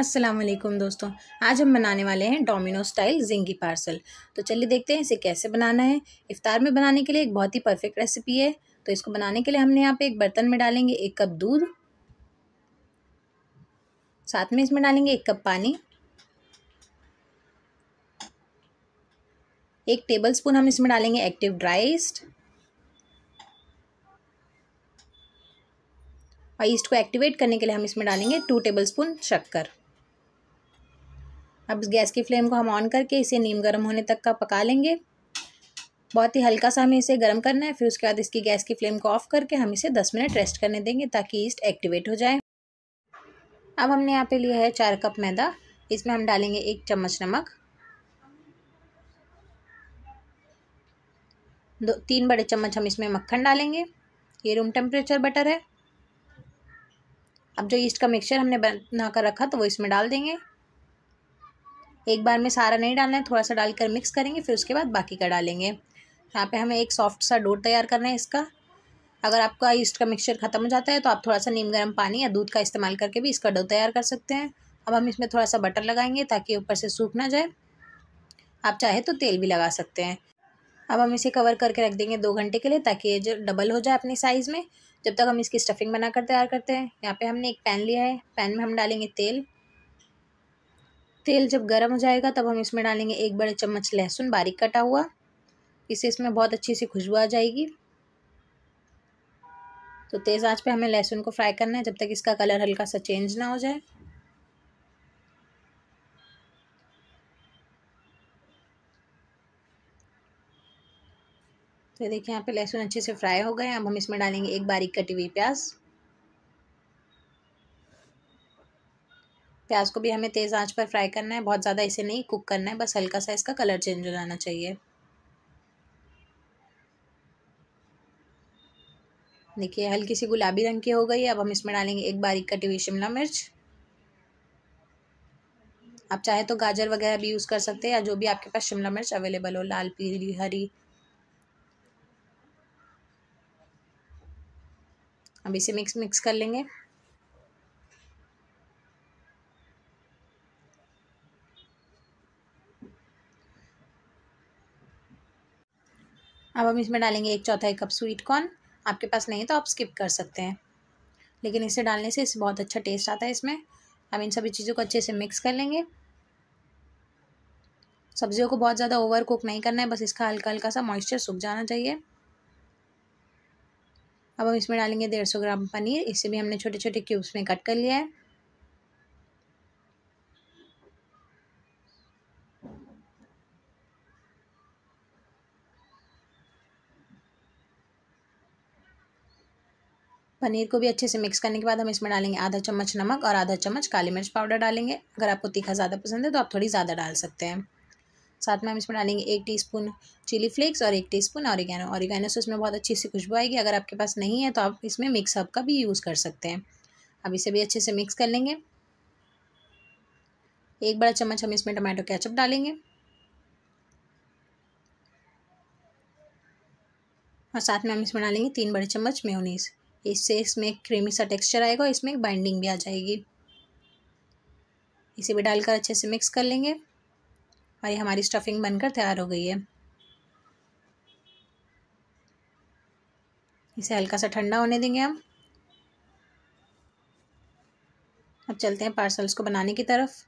अस्सलाम वालेकुम दोस्तों आज हम बनाने वाले हैं डोमिनो स्टाइल जिंगी पार्सल तो चलिए देखते हैं इसे कैसे बनाना है इफ़ार में बनाने के लिए एक बहुत ही परफेक्ट रेसिपी है तो इसको बनाने के लिए हमने यहाँ पे एक बर्तन में डालेंगे एक कप दूध साथ में इसमें डालेंगे एक कप पानी एक टेबल स्पून हम इसमें डालेंगे एक्टिव ड्राई ईस्ट और ईस्ट को एक्टिवेट करने के लिए हम इसमें डालेंगे टू टेबल स्पून शक्कर अब गैस की फ्लेम को हम ऑन करके इसे नीम गर्म होने तक का पका लेंगे बहुत ही हल्का सा हमें इसे गर्म करना है फिर उसके बाद इसकी गैस की फ्लेम को ऑफ करके हम इसे दस मिनट रेस्ट करने देंगे ताकि ईस्ट एक्टिवेट हो जाए अब हमने यहाँ पे लिया है चार कप मैदा इसमें हम डालेंगे एक चम्मच नमक दो तीन बड़े चम्मच हम इसमें मक्खन डालेंगे ये रूम टेम्परेचर बटर है अब जो ईस्ट का मिक्सचर हमने बना कर रखा तो वो इसमें डाल देंगे एक बार में सारा नहीं डालना है थोड़ा सा डालकर मिक्स करेंगे फिर उसके बाद बाकी का डालेंगे यहाँ पे हमें एक सॉफ्ट सा डोर तैयार करना है इसका अगर आपका ईस्ट का मिक्सचर ख़त्म हो जाता है तो आप थोड़ा सा नीम गर्म पानी या दूध का इस्तेमाल करके भी इसका डो तैयार कर सकते हैं अब हम इसमें थोड़ा सा बटर लगाएंगे ताकि ऊपर से सूख ना जाए आप चाहे तो तेल भी लगा सकते हैं अब हम इसे कवर करके रख देंगे दो घंटे के लिए ताकि ये जो डबल हो जाए अपने साइज़ में जब तक हम इसकी स्टफिंग बनाकर तैयार करते हैं यहाँ पे हमने एक पैन लिया है पैन में हम डालेंगे तेल तेल जब गर्म हो जाएगा तब हम इसमें डालेंगे एक बड़े चम्मच लहसुन बारीक कटा हुआ इसे इसमें बहुत अच्छी सी खुशबू आ जाएगी तो तेज़ आंच पे हमें लहसुन को फ्राई करना है जब तक इसका कलर हल्का सा चेंज ना हो जाए तो देखिए यहाँ पे लहसुन अच्छे से फ्राई हो गए अब हम इसमें डालेंगे एक बारीक कटी हुई प्याज़ प्याज को भी हमें तेज़ आंच पर फ्राई करना है बहुत ज़्यादा इसे नहीं कुक करना है बस हल्का सा इसका कलर चेंज हो जाना चाहिए देखिए हल्की सी गुलाबी रंग की हो गई अब हम इसमें डालेंगे एक बारीक कटी हुई शिमला मिर्च आप चाहे तो गाजर वगैरह भी यूज़ कर सकते हैं या जो भी आपके पास शिमला मिर्च अवेलेबल हो लाल पीली हरी अब इसे मिक्स मिक्स कर लेंगे अब हम इसमें डालेंगे एक चौथाई कप स्वीट कॉर्न आपके पास नहीं तो आप स्किप कर सकते हैं लेकिन इसे डालने से इस बहुत अच्छा टेस्ट आता है इसमें हम इन सभी चीज़ों को अच्छे से मिक्स कर लेंगे सब्जियों को बहुत ज़्यादा ओवर कुक नहीं करना है बस इसका हल्का हल्का सा मॉइस्चर सूख जाना चाहिए अब हम इसमें डालेंगे डेढ़ सौ ग्राम पनीर इसे भी हमने छोटे छोटे क्यूब्स में कट कर लिया है पनीर को भी अच्छे से मिक्स करने के बाद हम इसमें डालेंगे आधा चम्मच नमक और आधा चम्मच काली मिर्च पाउडर डालेंगे अगर आपको तीखा ज़्यादा पसंद है तो आप थोड़ी ज़्यादा डाल सकते हैं साथ में हम इसमें डालेंगे एक टीस्पून चिली फ्लेक्स और एक टीस्पून ऑरिगेनो ऑरिगेनो से इसमें बहुत अच्छी सी खुशबू आएगी अगर आपके पास नहीं है तो आप इसमें मिक्स हब का भी यूज़ कर सकते हैं अब इसे भी अच्छे से मिक्स कर लेंगे एक बड़ा चम्मच हम इसमें टमाटो कैचअप डालेंगे और साथ में हम इसमें डालेंगे तीन बड़े चम्मच मेयोनीज़ इससे इसमें एक क्रीमी सा टेक्सचर आएगा इसमें एक बाइंडिंग भी आ जाएगी इसे भी डालकर अच्छे से मिक्स कर लेंगे और ये हमारी स्टफिंग बनकर तैयार हो गई है इसे हल्का सा ठंडा होने देंगे हम अब चलते हैं पार्सल्स को बनाने की तरफ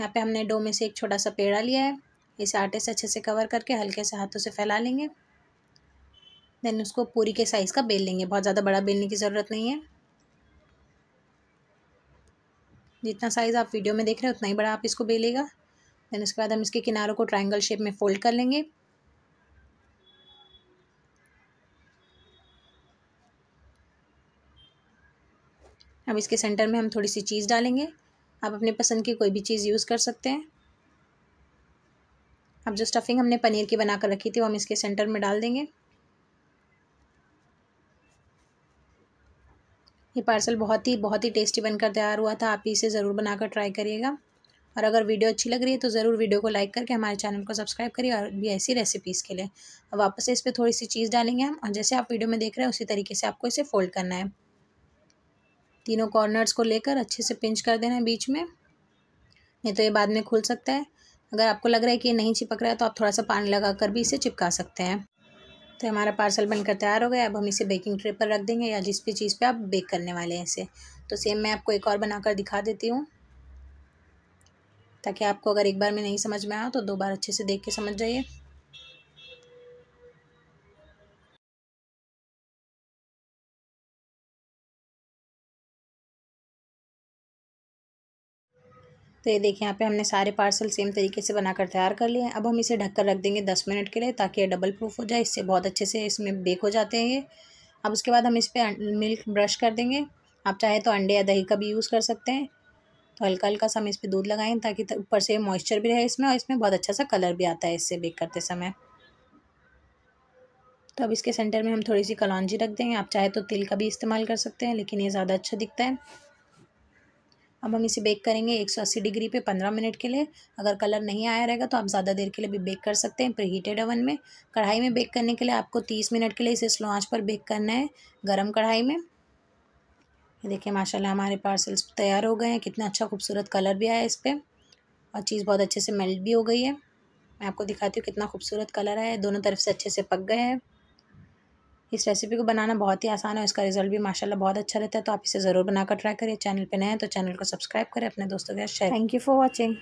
यहाँ पे हमने डो में से एक छोटा सा पेड़ा लिया है इसे आटे से अच्छे से कवर करके हल्के से हाथों से फैला लेंगे देन उसको पूरी के साइज़ का बेल लेंगे बहुत ज़्यादा बड़ा बेलने की ज़रूरत नहीं है जितना साइज़ आप वीडियो में देख रहे हैं उतना ही बड़ा आप इसको बेलेगा देन उसके बाद हम इसके किनारों को ट्राइंगल शेप में फ़ोल्ड कर लेंगे अब इसके सेंटर में हम थोड़ी सी चीज़ डालेंगे आप अपने पसंद की कोई भी चीज़ यूज़ कर सकते हैं अब जो स्टफिंग हमने पनीर की बनाकर रखी थी वो हम इसके सेंटर में डाल देंगे ये पार्सल बहुत ही बहुत ही टेस्टी बनकर तैयार हुआ था आप इसे ज़रूर बनाकर ट्राई करिएगा और अगर वीडियो अच्छी लग रही है तो ज़रूर वीडियो को लाइक करके हमारे चैनल को सब्सक्राइब करिए और भी ऐसी रेसिपीज़ के लिए अब वापस से इस पर थोड़ी सी चीज़ डालेंगे हम और जैसे आप वीडियो में देख रहे हैं उसी तरीके से आपको इसे फोल्ड करना है तीनों कॉर्नर्स को लेकर अच्छे से पिंच कर देना है बीच में नहीं तो ये बाद में खुल सकता है अगर आपको लग रहा है कि ये नहीं चिपक रहा है तो आप थोड़ा सा पानी लगा कर भी इसे चिपका सकते हैं तो हमारा पार्सल बनकर तैयार हो गया अब हम इसे बेकिंग ट्रे पर रख देंगे या जिस भी चीज़ पे आप बेक करने वाले हैं इसे तो सेम मैं आपको एक और बनाकर दिखा देती हूँ ताकि आपको अगर एक बार में नहीं समझ में आया तो दो बार अच्छे से देख के समझ जाइए तो ये देखिए यहाँ पे हमने सारे पार्सल सेम तरीके से बनाकर तैयार कर लिए हैं अब हम इसे ढककर रख देंगे दस मिनट के लिए ताकि ये डबल प्रूफ हो जाए इससे बहुत अच्छे से इसमें बेक हो जाते हैं ये अब उसके बाद हम इस पर मिल्क ब्रश कर देंगे आप चाहे तो अंडे या दही का भी यूज़ कर सकते हैं तो हल्का हल्का सा हम इस पर दूध लगाएँ ताकि ऊपर से मॉइस्चर भी रहे इसमें और इसमें बहुत अच्छा सा कलर भी आता है इससे बेक करते समय तो अब इसके सेंटर में हम थोड़ी सी कलौजी रख देंगे आप चाहे तो तिल का भी इस्तेमाल कर सकते हैं लेकिन ये ज़्यादा अच्छा दिखता है अब हम इसे बेक करेंगे 180 डिग्री पे 15 मिनट के लिए अगर कलर नहीं आया रहेगा तो आप ज़्यादा देर के लिए भी बेक कर सकते हैं प्रीहीटेड ओवन में कढ़ाई में बेक करने के लिए आपको 30 मिनट के लिए इसे स्लो आंच पर बेक करना है गरम कढ़ाई में ये देखिए माशाल्लाह हमारे पार्सल्स तैयार हो गए हैं कितना अच्छा खूबसूरत कलर भी आया इस पर और चीज़ बहुत अच्छे से मेल्ट भी हो गई है मैं आपको दिखाती हूँ कितना खूबसूरत कलर है दोनों तरफ से अच्छे से पक गए हैं इस रेसिपी को बनाना बहुत ही आसान है इसका रिजल्ट भी माशाल्लाह बहुत अच्छा रहता है तो आप इसे ज़रूर बनाकर ट्राई करिए चैनल पर नए हैं तो चैनल को सब्सक्राइब करें अपने दोस्तों के साथ share thank you for watching